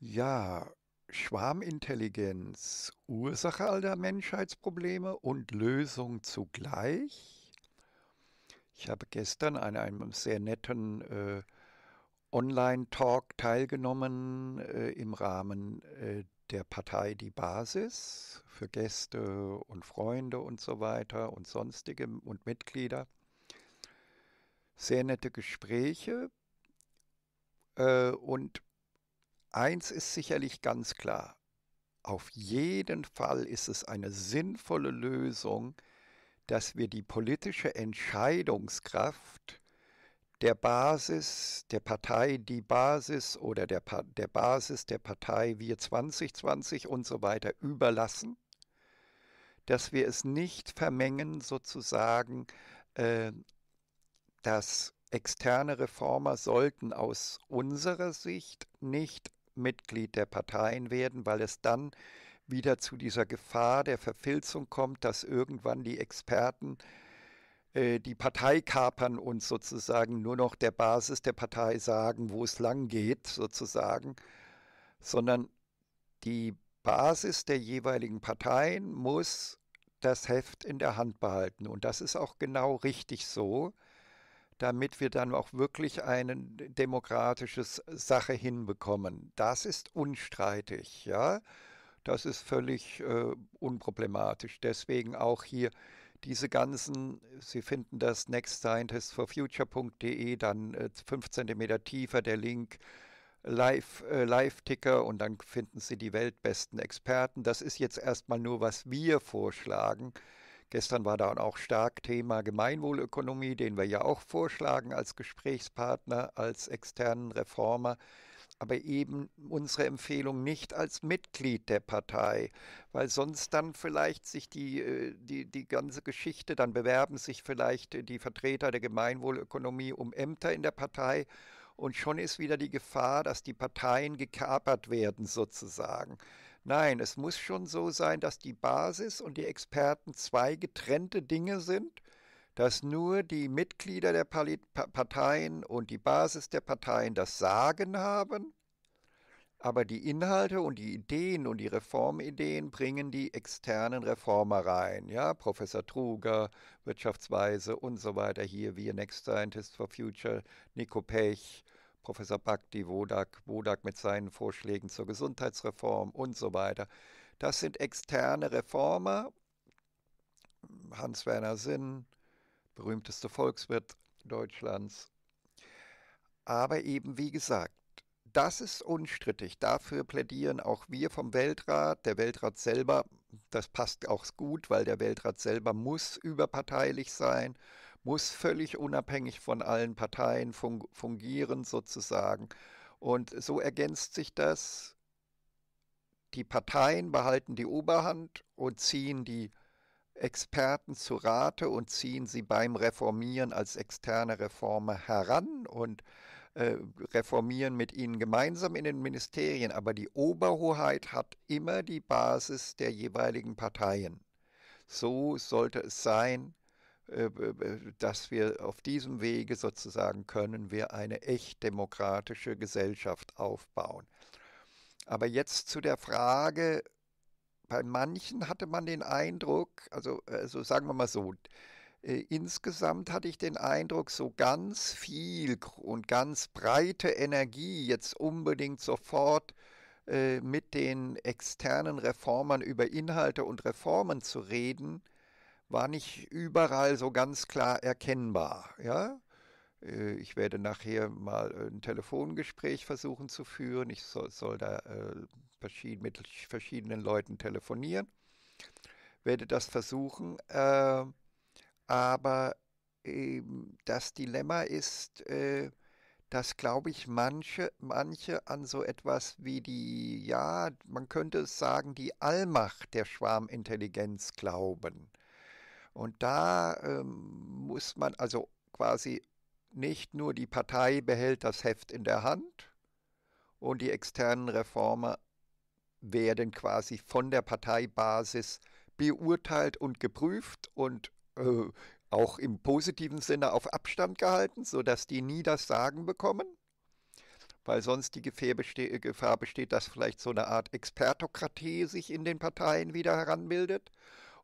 Ja, Schwarmintelligenz, Ursache all der Menschheitsprobleme und Lösung zugleich. Ich habe gestern an einem sehr netten äh, Online-Talk teilgenommen äh, im Rahmen äh, der Partei Die Basis für Gäste und Freunde und so weiter und sonstige und Mitglieder. Sehr nette Gespräche äh, und Eins ist sicherlich ganz klar. Auf jeden Fall ist es eine sinnvolle Lösung, dass wir die politische Entscheidungskraft der Basis der Partei Die Basis oder der, pa der Basis der Partei Wir 2020 und so weiter überlassen, dass wir es nicht vermengen sozusagen, äh, dass externe Reformer sollten aus unserer Sicht nicht Mitglied der Parteien werden, weil es dann wieder zu dieser Gefahr der Verfilzung kommt, dass irgendwann die Experten äh, die Partei kapern und sozusagen nur noch der Basis der Partei sagen, wo es lang geht, sozusagen, sondern die Basis der jeweiligen Parteien muss das Heft in der Hand behalten. Und das ist auch genau richtig so damit wir dann auch wirklich eine demokratische Sache hinbekommen. Das ist unstreitig, ja. Das ist völlig äh, unproblematisch. Deswegen auch hier diese ganzen, Sie finden das nextscientistforfuture.de, dann äh, fünf Zentimeter tiefer der Link, äh, Live-Ticker äh, Live und dann finden Sie die weltbesten Experten. Das ist jetzt erstmal nur, was wir vorschlagen. Gestern war da auch stark Thema Gemeinwohlökonomie, den wir ja auch vorschlagen als Gesprächspartner, als externen Reformer aber eben unsere Empfehlung nicht als Mitglied der Partei, weil sonst dann vielleicht sich die, äh, die, die ganze Geschichte, dann bewerben sich vielleicht die Vertreter der Gemeinwohlökonomie um Ämter in der Partei und schon ist wieder die Gefahr, dass die Parteien gekapert werden sozusagen. Nein, es muss schon so sein, dass die Basis und die Experten zwei getrennte Dinge sind, dass nur die Mitglieder der Parteien und die Basis der Parteien das Sagen haben, aber die Inhalte und die Ideen und die Reformideen bringen die externen Reformer rein. Ja, Professor Truger, Wirtschaftsweise und so weiter hier, wir Next Scientist for Future, Nico Pech, Professor Bhakti Wodak, Wodak mit seinen Vorschlägen zur Gesundheitsreform und so weiter. Das sind externe Reformer. Hans-Werner Sinn, berühmteste Volkswirt Deutschlands. Aber eben, wie gesagt, das ist unstrittig. Dafür plädieren auch wir vom Weltrat. Der Weltrat selber, das passt auch gut, weil der Weltrat selber muss überparteilich sein muss völlig unabhängig von allen Parteien fung fungieren sozusagen. Und so ergänzt sich das. Die Parteien behalten die Oberhand und ziehen die Experten zu Rate und ziehen sie beim Reformieren als externe Reformer heran und äh, reformieren mit ihnen gemeinsam in den Ministerien. Aber die Oberhoheit hat immer die Basis der jeweiligen Parteien. So sollte es sein äh, dass wir auf diesem Wege sozusagen können wir eine echt demokratische Gesellschaft aufbauen. Aber jetzt zu der Frage, bei manchen hatte man den Eindruck, also, also sagen wir mal so, äh, insgesamt hatte ich den Eindruck, so ganz viel und ganz breite Energie jetzt unbedingt sofort äh, mit den externen Reformern über Inhalte und Reformen zu reden, war nicht überall so ganz klar erkennbar. Ja? Äh, ich werde nachher mal ein Telefongespräch versuchen zu führen. Ich soll, soll da äh, mit verschiedenen Leuten telefonieren. Werde das versuchen. Äh, aber äh, das Dilemma ist, äh, dass, glaube ich, manche, manche an so etwas wie die, ja, man könnte es sagen, die Allmacht der Schwarmintelligenz glauben. Und da ähm, muss man also quasi nicht nur die Partei behält das Heft in der Hand und die externen Reformer werden quasi von der Parteibasis beurteilt und geprüft und äh, auch im positiven Sinne auf Abstand gehalten, sodass die nie das Sagen bekommen, weil sonst die Gefahr, beste Gefahr besteht, dass vielleicht so eine Art Expertokratie sich in den Parteien wieder heranbildet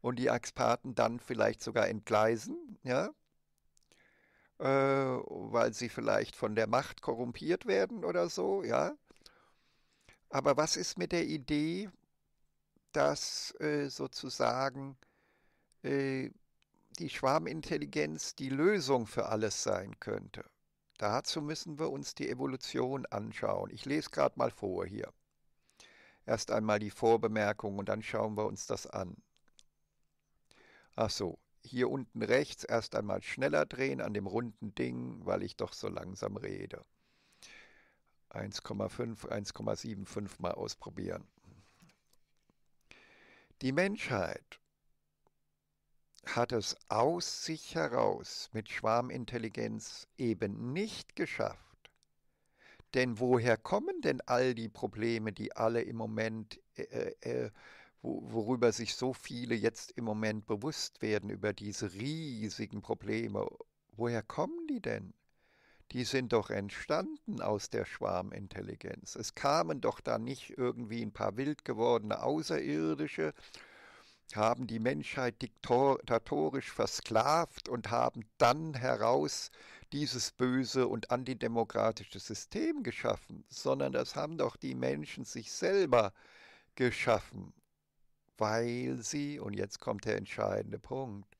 und die Experten dann vielleicht sogar entgleisen, ja, äh, weil sie vielleicht von der Macht korrumpiert werden oder so, ja. Aber was ist mit der Idee, dass äh, sozusagen äh, die Schwarmintelligenz die Lösung für alles sein könnte? Dazu müssen wir uns die Evolution anschauen. Ich lese gerade mal vor hier. Erst einmal die Vorbemerkung und dann schauen wir uns das an. Ach so, hier unten rechts erst einmal schneller drehen an dem runden Ding, weil ich doch so langsam rede. 1,5, 1,75 mal ausprobieren. Die Menschheit hat es aus sich heraus mit Schwarmintelligenz eben nicht geschafft. Denn woher kommen denn all die Probleme, die alle im Moment äh, äh, äh worüber sich so viele jetzt im Moment bewusst werden, über diese riesigen Probleme. Woher kommen die denn? Die sind doch entstanden aus der Schwarmintelligenz. Es kamen doch da nicht irgendwie ein paar wild gewordene Außerirdische, haben die Menschheit diktatorisch versklavt und haben dann heraus dieses böse und antidemokratische System geschaffen, sondern das haben doch die Menschen sich selber geschaffen weil sie, und jetzt kommt der entscheidende Punkt,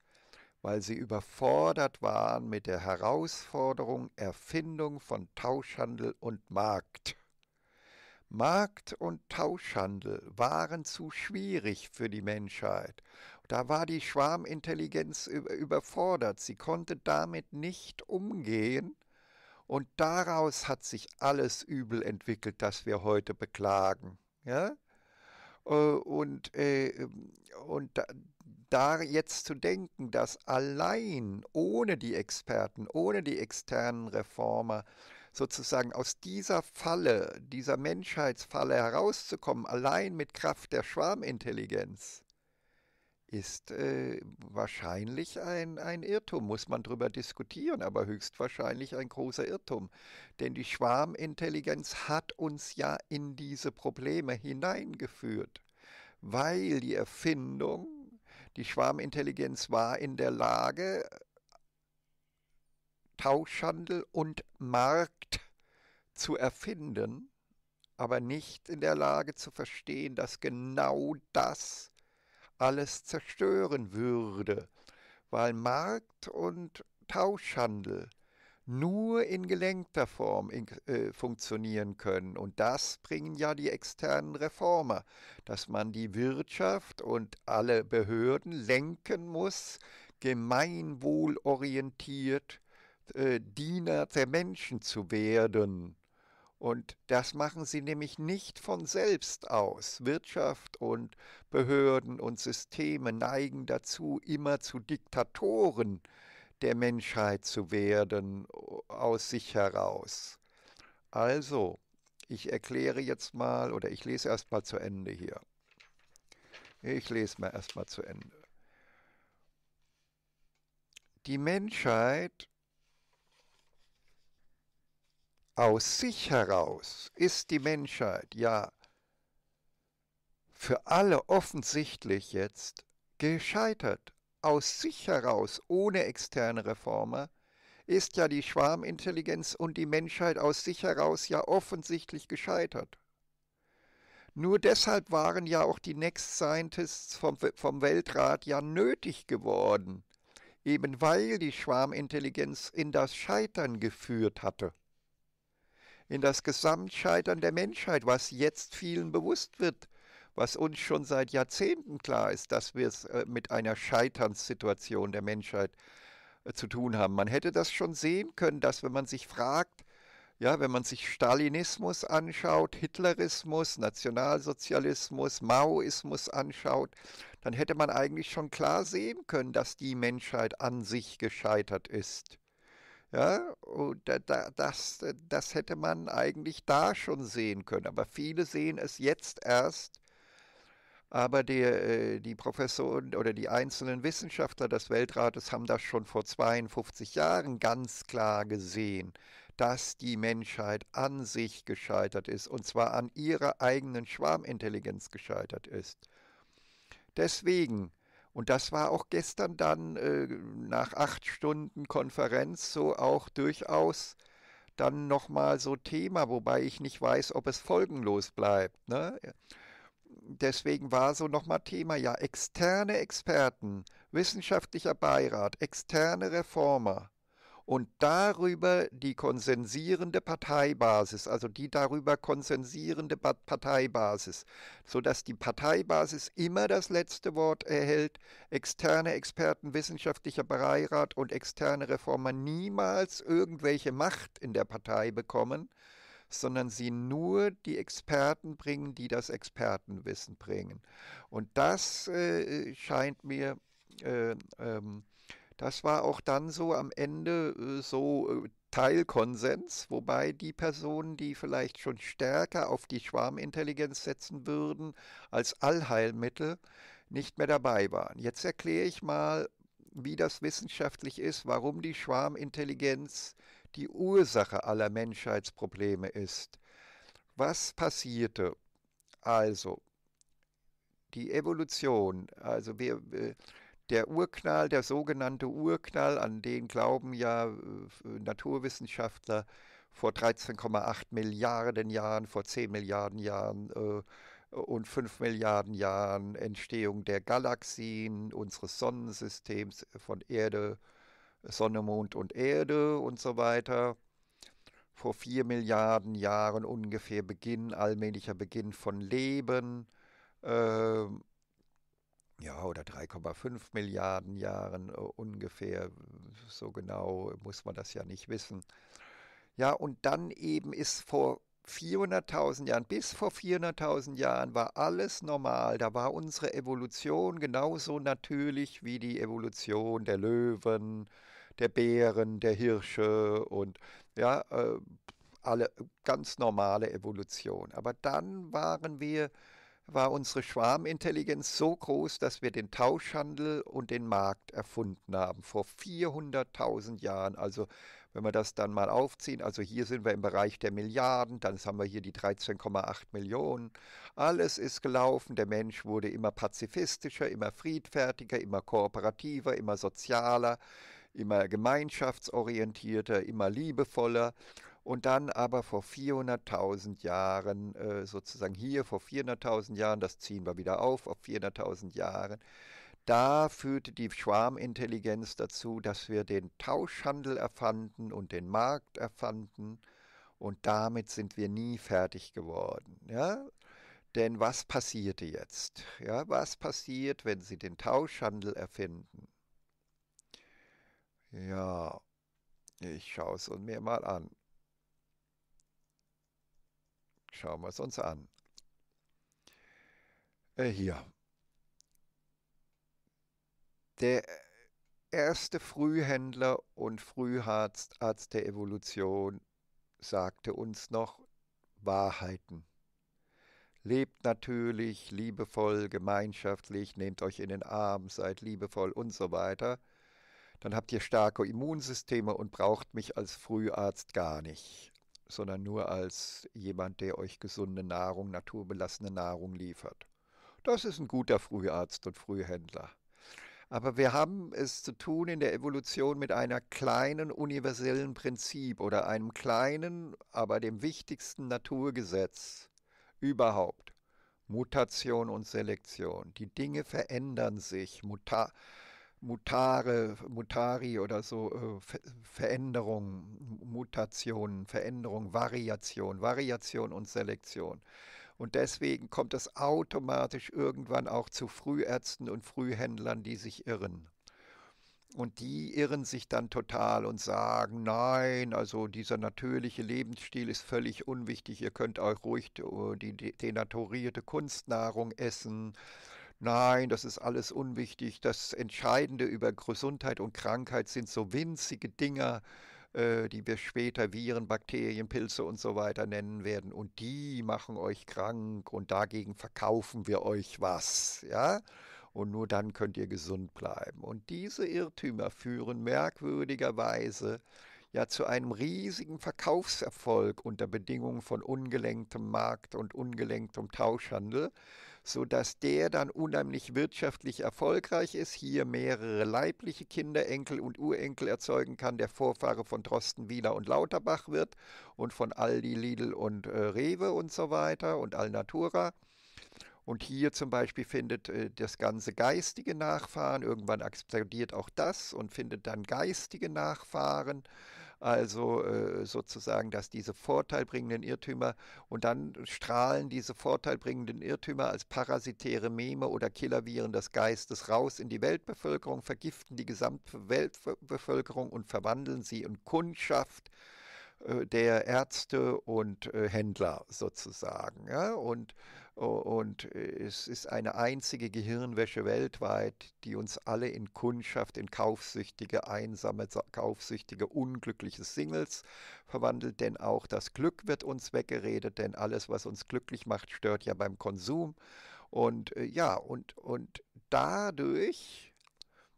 weil sie überfordert waren mit der Herausforderung Erfindung von Tauschhandel und Markt. Markt und Tauschhandel waren zu schwierig für die Menschheit. Da war die Schwarmintelligenz überfordert, sie konnte damit nicht umgehen, und daraus hat sich alles übel entwickelt, das wir heute beklagen. Ja? Äh, und, äh, ähm, und da, da jetzt zu denken, dass allein ohne die Experten, ohne die externen Reformer sozusagen aus dieser Falle, dieser Menschheitsfalle herauszukommen, allein mit Kraft der Schwarmintelligenz, ist äh, wahrscheinlich ein, ein Irrtum, muss man darüber diskutieren, aber höchstwahrscheinlich ein großer Irrtum. Denn die Schwarmintelligenz hat uns ja in diese Probleme hineingeführt, weil die Erfindung, die Schwarmintelligenz war in der Lage, Tauschhandel und Markt zu erfinden, aber nicht in der Lage zu verstehen, dass genau das alles zerstören würde, weil Markt und Tauschhandel nur in gelenkter Form in, äh, funktionieren können. Und das bringen ja die externen Reformer, dass man die Wirtschaft und alle Behörden lenken muss, gemeinwohlorientiert äh, Diener der Menschen zu werden. Und das machen sie nämlich nicht von selbst aus. Wirtschaft und Behörden und Systeme neigen dazu, immer zu Diktatoren der Menschheit zu werden äh, aus sich heraus. Also, ich erkläre jetzt mal oder ich lese erst mal zu Ende hier. Ich lese mal erst mal zu Ende. Die Menschheit aus sich heraus ist die Menschheit ja für alle offensichtlich jetzt gescheitert. Aus sich heraus, ohne externe Reformer, ist ja die Schwarmintelligenz und die Menschheit aus sich heraus ja offensichtlich gescheitert. Nur deshalb waren ja auch die Next Scientists vom, vom Weltrat ja nötig geworden, eben weil die Schwarmintelligenz in das Scheitern geführt hatte in das Gesamtscheitern der Menschheit, was jetzt vielen bewusst wird, was uns schon seit Jahrzehnten klar ist, dass wir es äh, mit einer Scheiternssituation der Menschheit äh, zu tun haben. Man hätte das schon sehen können, dass wenn man sich fragt, ja, wenn man sich Stalinismus anschaut, Hitlerismus, Nationalsozialismus, Maoismus anschaut, dann hätte man eigentlich schon klar sehen können, dass die Menschheit an sich gescheitert ist. Ja, und das, das hätte man eigentlich da schon sehen können. Aber viele sehen es jetzt erst. Aber die, äh, die Professoren oder die einzelnen Wissenschaftler des Weltrates haben das schon vor 52 Jahren ganz klar gesehen, dass die Menschheit an sich gescheitert ist, und zwar an ihrer eigenen Schwarmintelligenz gescheitert ist. Deswegen und das war auch gestern dann äh, nach acht Stunden Konferenz so auch durchaus dann nochmal so Thema, wobei ich nicht weiß, ob es folgenlos bleibt. Ne? Deswegen war so nochmal Thema, ja, externe Experten, wissenschaftlicher Beirat, externe Reformer und darüber die konsensierende Parteibasis, also die darüber konsensierende Parteibasis, sodass die Parteibasis immer das letzte Wort erhält, externe Experten, wissenschaftlicher Beirat und externe Reformer niemals irgendwelche Macht in der Partei bekommen, sondern sie nur die Experten bringen, die das Expertenwissen bringen. Und das äh, äh scheint mir äh, ähm, das war auch dann so am Ende äh, so äh, Teilkonsens, wobei die Personen, die vielleicht schon stärker auf die Schwarmintelligenz setzen würden als Allheilmittel, nicht mehr dabei waren. Jetzt erkläre ich mal, wie das wissenschaftlich ist, warum die Schwarmintelligenz die Ursache aller Menschheitsprobleme ist. Was passierte? Also, die Evolution, also wir, äh, der Urknall, der sogenannte Urknall, an den glauben ja äh, Naturwissenschaftler vor 13,8 Milliarden Jahren, vor 10 Milliarden Jahren äh, und 5 Milliarden Jahren Entstehung der Galaxien, unseres Sonnensystems äh, von Erde, Sonne, Mond und Erde und so weiter. Vor 4 Milliarden Jahren ungefähr Beginn, allmählicher Beginn von Leben. Äh, ja, oder 3,5 Milliarden Jahren äh, ungefähr, so genau muss man das ja nicht wissen. Ja, und dann eben ist vor 400.000 Jahren, bis vor 400.000 Jahren war alles normal. Da war unsere Evolution genauso natürlich wie die Evolution der Löwen, der Bären, der Hirsche und ja, äh, alle äh, ganz normale Evolution. Aber dann waren wir war unsere Schwarmintelligenz so groß, dass wir den Tauschhandel und den Markt erfunden haben vor 400.000 Jahren. Also wenn wir das dann mal aufziehen, also hier sind wir im Bereich der Milliarden, dann haben wir hier die 13,8 Millionen. Alles ist gelaufen, der Mensch wurde immer pazifistischer, immer friedfertiger, immer kooperativer, immer sozialer, immer gemeinschaftsorientierter, immer liebevoller und dann aber vor 400.000 Jahren äh, sozusagen hier vor 400.000 Jahren, das ziehen wir wieder auf, auf 400.000 Jahren. Da führte die Schwarmintelligenz dazu, dass wir den Tauschhandel erfanden und den Markt erfanden und damit sind wir nie fertig geworden. Ja? Denn was passierte jetzt? Ja, was passiert, wenn Sie den Tauschhandel erfinden? Ja, ich schaue es mir mal an. Schauen wir es uns an. Äh, hier. Der erste Frühhändler und Früharzt Arzt der Evolution sagte uns noch Wahrheiten. Lebt natürlich, liebevoll, gemeinschaftlich, nehmt euch in den Arm, seid liebevoll und so weiter. Dann habt ihr starke Immunsysteme und braucht mich als Früharzt gar nicht sondern nur als jemand, der euch gesunde Nahrung, naturbelassene Nahrung liefert. Das ist ein guter Früharzt und Frühhändler. Aber wir haben es zu tun in der Evolution mit einer kleinen universellen Prinzip oder einem kleinen, aber dem wichtigsten Naturgesetz überhaupt. Mutation und Selektion. Die Dinge verändern sich. Muta Mutare, Mutari oder so, äh, Ver Veränderungen, Mutationen, Veränderung, Variation, Variation und Selektion. Und deswegen kommt es automatisch irgendwann auch zu Frühärzten und Frühhändlern, die sich irren. Und die irren sich dann total und sagen, nein, also dieser natürliche Lebensstil ist völlig unwichtig, ihr könnt euch ruhig äh, die denaturierte Kunstnahrung essen Nein, das ist alles unwichtig. Das Entscheidende über Gesundheit und Krankheit sind so winzige Dinger, äh, die wir später Viren, Bakterien, Pilze und so weiter nennen werden. Und die machen euch krank und dagegen verkaufen wir euch was. Ja? Und nur dann könnt ihr gesund bleiben. Und diese Irrtümer führen merkwürdigerweise ja zu einem riesigen Verkaufserfolg unter Bedingungen von ungelenktem Markt und ungelenktem Tauschhandel, sodass der dann unheimlich wirtschaftlich erfolgreich ist, hier mehrere leibliche Kinder, Enkel und Urenkel erzeugen kann, der Vorfahre von Drosten, Wiener und Lauterbach wird und von Aldi, Lidl und äh, Rewe und so weiter und Alnatura. Und hier zum Beispiel findet äh, das ganze geistige Nachfahren, irgendwann explodiert auch das und findet dann geistige Nachfahren also äh, sozusagen, dass diese vorteilbringenden Irrtümer und dann strahlen diese vorteilbringenden Irrtümer als parasitäre Meme oder Killerviren des Geistes raus in die Weltbevölkerung, vergiften die gesamte Weltbevölkerung und verwandeln sie in Kundschaft äh, der Ärzte und äh, Händler sozusagen. Und und äh, es ist eine einzige Gehirnwäsche weltweit, die uns alle in Kundschaft in kaufsüchtige, einsame, kaufsüchtige, unglückliche Singles verwandelt. Denn auch das Glück wird uns weggeredet, denn alles, was uns glücklich macht, stört ja beim Konsum. Und äh, ja, und, und dadurch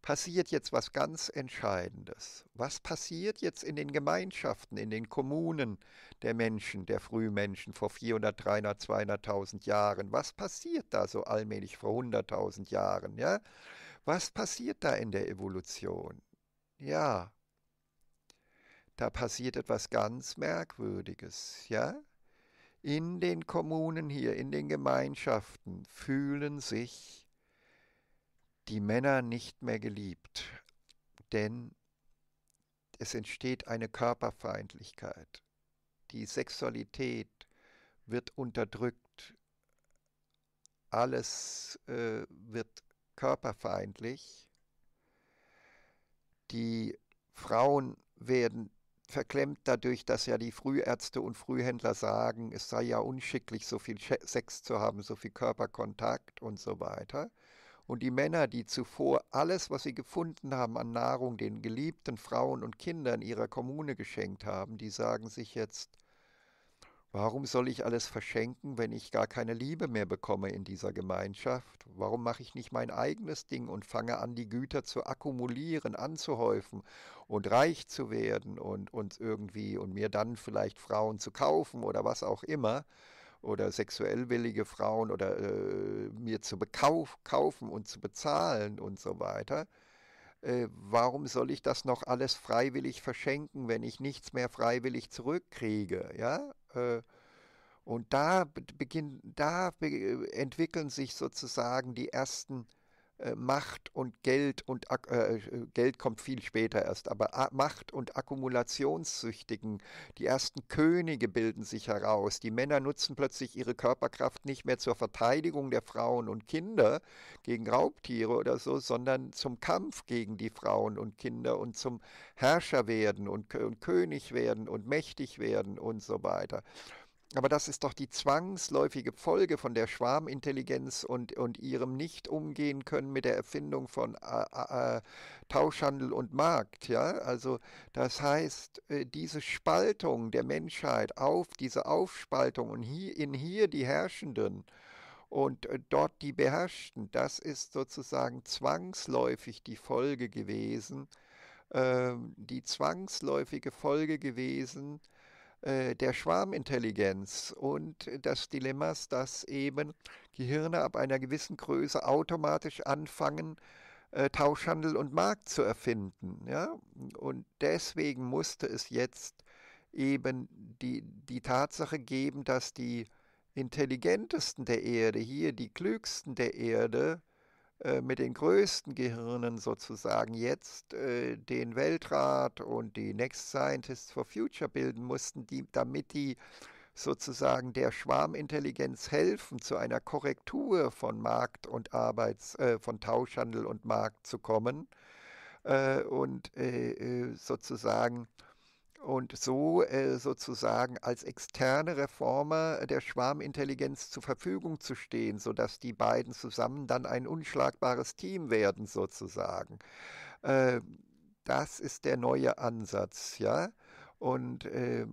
passiert jetzt was ganz Entscheidendes. Was passiert jetzt in den Gemeinschaften, in den Kommunen der Menschen, der Frühmenschen vor 400, 300, 200.000 Jahren? Was passiert da so allmählich vor 100.000 Jahren? Ja? Was passiert da in der Evolution? Ja, da passiert etwas ganz Merkwürdiges. Ja? In den Kommunen hier, in den Gemeinschaften fühlen sich die Männer nicht mehr geliebt, denn es entsteht eine Körperfeindlichkeit. Die Sexualität wird unterdrückt. Alles äh, wird körperfeindlich. Die Frauen werden verklemmt dadurch, dass ja die Frühärzte und Frühhändler sagen, es sei ja unschicklich, so viel Sex zu haben, so viel Körperkontakt und so weiter. Und die Männer, die zuvor alles, was sie gefunden haben an Nahrung, den geliebten Frauen und Kindern ihrer Kommune geschenkt haben, die sagen sich jetzt, warum soll ich alles verschenken, wenn ich gar keine Liebe mehr bekomme in dieser Gemeinschaft? Warum mache ich nicht mein eigenes Ding und fange an, die Güter zu akkumulieren, anzuhäufen und reich zu werden und uns irgendwie und mir dann vielleicht Frauen zu kaufen oder was auch immer? oder sexuell willige Frauen oder äh, mir zu kaufen und zu bezahlen und so weiter. Äh, warum soll ich das noch alles freiwillig verschenken, wenn ich nichts mehr freiwillig zurückkriege? Ja. Äh, und da beginnen, da be entwickeln sich sozusagen die ersten äh, Macht und Geld und äh, äh, Geld kommt viel später erst, aber Macht und Akkumulationssüchtigen, die ersten Könige bilden sich heraus. Die Männer nutzen plötzlich ihre Körperkraft nicht mehr zur Verteidigung der Frauen und Kinder gegen Raubtiere oder so, sondern zum Kampf gegen die Frauen und Kinder und zum Herrscher werden und, und König werden und mächtig werden und so weiter. Aber das ist doch die zwangsläufige Folge von der Schwarmintelligenz und, und ihrem Nicht-Umgehen können mit der Erfindung von äh, äh, äh, Tauschhandel und Markt. Ja? Also das heißt, äh, diese Spaltung der Menschheit auf, diese Aufspaltung und hier, in hier die Herrschenden und äh, dort die Beherrschten, das ist sozusagen zwangsläufig die Folge gewesen, ähm, die zwangsläufige Folge gewesen, äh, der Schwarmintelligenz und des Dilemmas, dass eben Gehirne ab einer gewissen Größe automatisch anfangen, äh, Tauschhandel und Markt zu erfinden. Ja? Und deswegen musste es jetzt eben die, die Tatsache geben, dass die intelligentesten der Erde, hier die klügsten der Erde, äh, mit den größten Gehirnen sozusagen jetzt äh, den Weltrat und die Next Scientists for Future bilden mussten, die, damit die sozusagen der Schwarmintelligenz helfen, zu einer Korrektur von Markt und Arbeits, äh, von Tauschhandel und Markt zu kommen äh, und äh, äh, sozusagen und so äh, sozusagen als externe Reformer der Schwarmintelligenz zur Verfügung zu stehen, sodass die beiden zusammen dann ein unschlagbares Team werden sozusagen. Äh, das ist der neue Ansatz, ja. Und äh,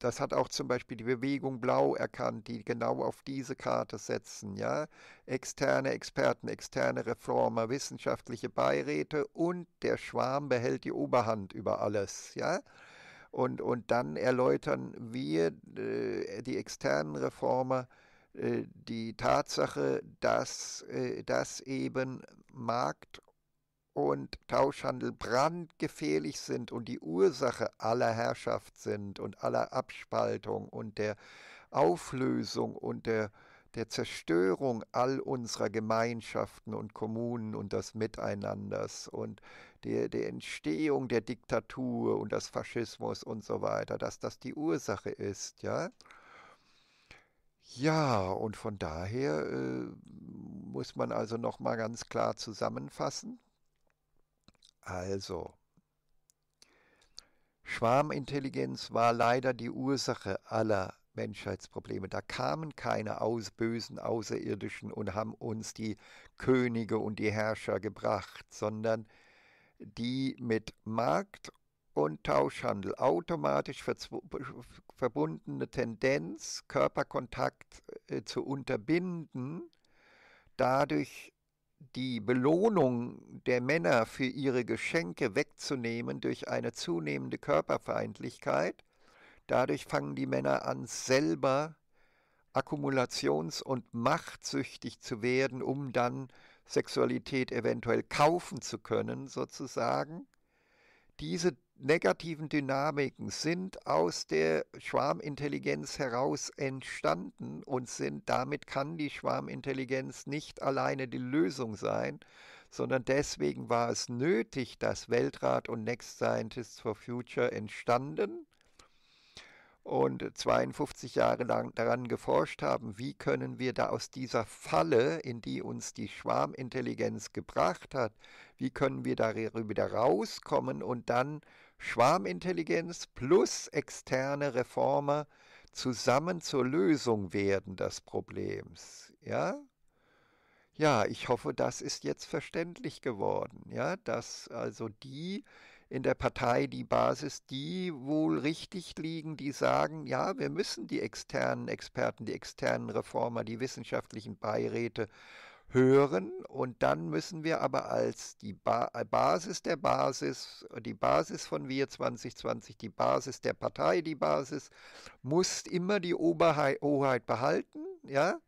das hat auch zum Beispiel die Bewegung Blau erkannt, die genau auf diese Karte setzen. Ja? Externe Experten, externe Reformer, wissenschaftliche Beiräte und der Schwarm behält die Oberhand über alles. Ja? Und, und dann erläutern wir, äh, die externen Reformer, äh, die Tatsache, dass, äh, dass eben Markt und Tauschhandel brandgefährlich sind und die Ursache aller Herrschaft sind und aller Abspaltung und der Auflösung und der, der Zerstörung all unserer Gemeinschaften und Kommunen und des Miteinanders und der, der Entstehung der Diktatur und des Faschismus und so weiter, dass das die Ursache ist, ja. Ja, und von daher äh, muss man also nochmal ganz klar zusammenfassen. Also, Schwarmintelligenz war leider die Ursache aller Menschheitsprobleme. Da kamen keine aus bösen Außerirdischen und haben uns die Könige und die Herrscher gebracht, sondern die mit Markt und Tauschhandel automatisch verbundene Tendenz, Körperkontakt äh, zu unterbinden, dadurch die Belohnung der Männer für ihre Geschenke wegzunehmen durch eine zunehmende Körperfeindlichkeit. Dadurch fangen die Männer an, selber akkumulations- und machtsüchtig zu werden, um dann Sexualität eventuell kaufen zu können, sozusagen. Diese negativen Dynamiken sind aus der Schwarmintelligenz heraus entstanden und sind damit kann die Schwarmintelligenz nicht alleine die Lösung sein, sondern deswegen war es nötig, dass Weltrat und Next Scientists for Future entstanden und 52 Jahre lang daran geforscht haben, wie können wir da aus dieser Falle, in die uns die Schwarmintelligenz gebracht hat, wie können wir da wieder rauskommen und dann Schwarmintelligenz plus externe Reformer zusammen zur Lösung werden des Problems. Ja? Ja, ich hoffe, das ist jetzt verständlich geworden, ja, dass also die in der Partei, die Basis, die wohl richtig liegen, die sagen, ja, wir müssen die externen Experten, die externen Reformer, die wissenschaftlichen Beiräte hören und dann müssen wir aber als die ba äh, Basis der Basis, äh, die Basis von Wir 2020, die Basis der Partei, die Basis, muss immer die Oberheit, Hoheit behalten, ja,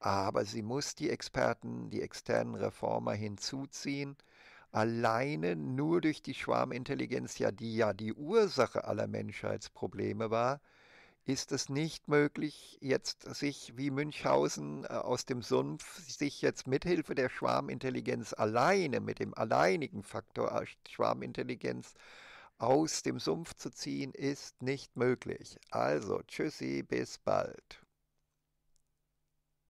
aber sie muss die Experten, die externen Reformer hinzuziehen, alleine nur durch die Schwarmintelligenz, ja, die ja die Ursache aller Menschheitsprobleme war, ist es nicht möglich, jetzt sich wie Münchhausen äh, aus dem Sumpf, sich jetzt mithilfe der Schwarmintelligenz alleine, mit dem alleinigen Faktor äh, Schwarmintelligenz aus dem Sumpf zu ziehen, ist nicht möglich. Also, tschüssi, bis bald.